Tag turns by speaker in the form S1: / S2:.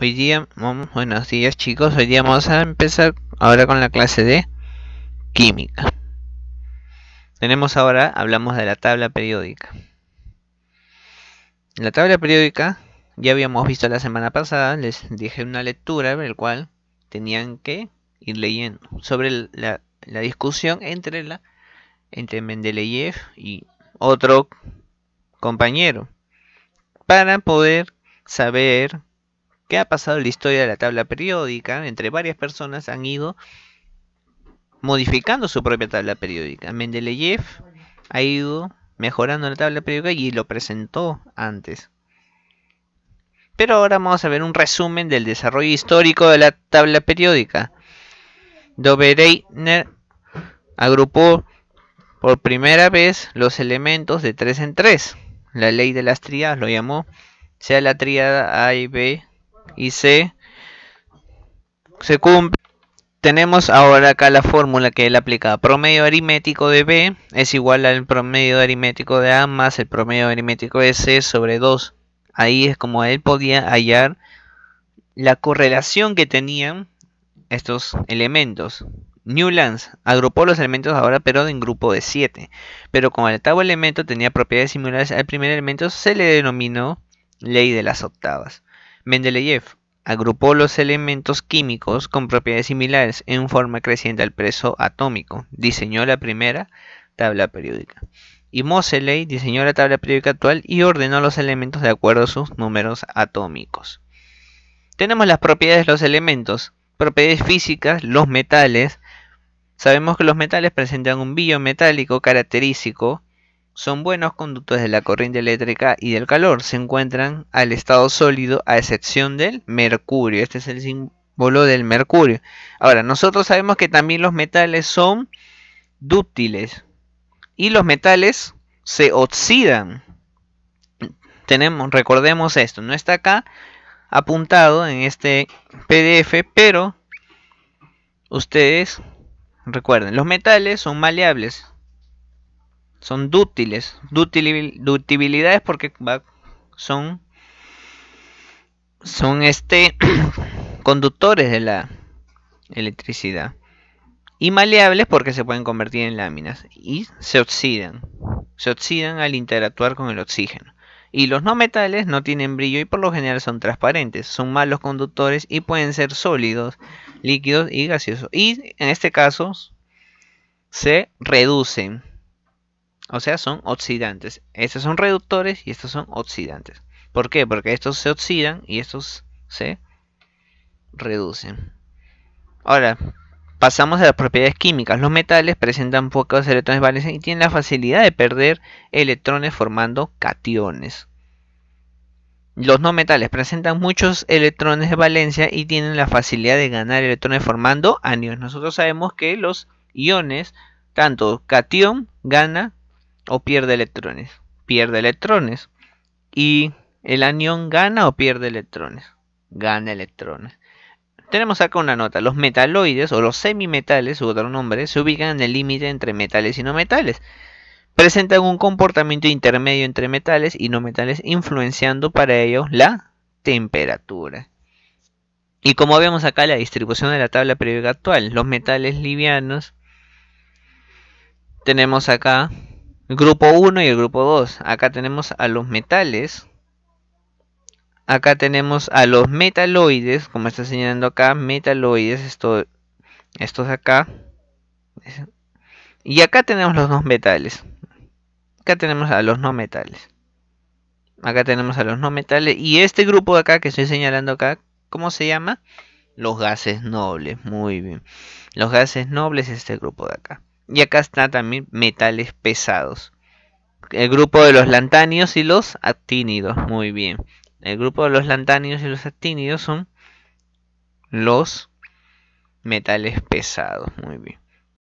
S1: Hoy día, mm, buenos días chicos, hoy día vamos a empezar ahora con la clase de química. Tenemos ahora, hablamos de la tabla periódica. La tabla periódica ya habíamos visto la semana pasada, les dije una lectura, la cual tenían que ir leyendo sobre la, discusión entre, la, entre Mendeleev y otro compañero para poder saber ¿Qué ha pasado la historia de la tabla periódica, entre varias personas han ido modificando su propia tabla periódica. Mendeleev ha ido mejorando la tabla periódica y lo presentó antes. Pero ahora vamos a ver un resumen del desarrollo histórico de la tabla periódica. Dobereiner agrupó por primera vez los elementos de tres en tres. La ley de las tríadas lo llamó, sea la tríada A y B y C se cumple. Tenemos ahora acá la fórmula que él aplicaba Promedio aritmético de B es igual al promedio aritmético de A más el promedio aritmético de C sobre 2. Ahí es como él podía hallar la correlación que tenían estos elementos. Newlands agrupó los elementos ahora pero en grupo de 7, pero como el octavo elemento tenía propiedades similares al primer elemento se le denominó ley de las octavas. Mendeleev agrupó los elementos químicos con propiedades similares en forma creciente al peso atómico. Diseñó la primera tabla periódica. Y Moseley diseñó la tabla periódica actual y ordenó los elementos de acuerdo a sus números atómicos. Tenemos las propiedades de los elementos, propiedades físicas, los metales. Sabemos que los metales presentan un metálico característico son buenos conductores de la corriente eléctrica y del calor. Se encuentran al estado sólido a excepción del mercurio. Este es el símbolo del mercurio. Ahora, nosotros sabemos que también los metales son dúctiles. Y los metales se oxidan. Tenemos, recordemos esto, no está acá apuntado en este PDF, pero ustedes recuerden, los metales son maleables, son dútiles. dútilidades porque son, son este, conductores de la electricidad. Y maleables porque se pueden convertir en láminas y se oxidan. Se oxidan al interactuar con el oxígeno. Y los no metales no tienen brillo y por lo general son transparentes. Son malos conductores y pueden ser sólidos, líquidos y gaseosos. Y en este caso se reducen o sea, son oxidantes. Estos son reductores y estos son oxidantes. ¿Por qué? Porque estos se oxidan y estos se reducen. Ahora, pasamos a las propiedades químicas. Los metales presentan pocos electrones valencia y tienen la facilidad de perder electrones formando cationes. Los no metales presentan muchos electrones de valencia y tienen la facilidad de ganar electrones formando aniones. Nosotros sabemos que los iones, tanto cation gana o pierde electrones. Pierde electrones. Y el anión gana o pierde electrones. Gana electrones. Tenemos acá una nota. Los metaloides o los semimetales, su otro nombre, se ubican en el límite entre metales y no metales. Presentan un comportamiento intermedio entre metales y no metales, influenciando para ellos la temperatura. Y como vemos acá la distribución de la tabla periódica actual, los metales livianos tenemos acá grupo 1 y el grupo 2. Acá tenemos a los metales. Acá tenemos a los metaloides, como está señalando acá, metaloides, esto, estos acá. Y acá tenemos los no metales. Acá tenemos a los no metales. Acá tenemos a los no metales. Y este grupo de acá que estoy señalando acá, ¿cómo se llama? Los gases nobles. Muy bien. Los gases nobles, este grupo de acá. Y acá está también metales pesados. El grupo de los lantáneos y los actínidos. Muy bien. El grupo de los lantáneos y los actínidos son los metales pesados. Muy bien.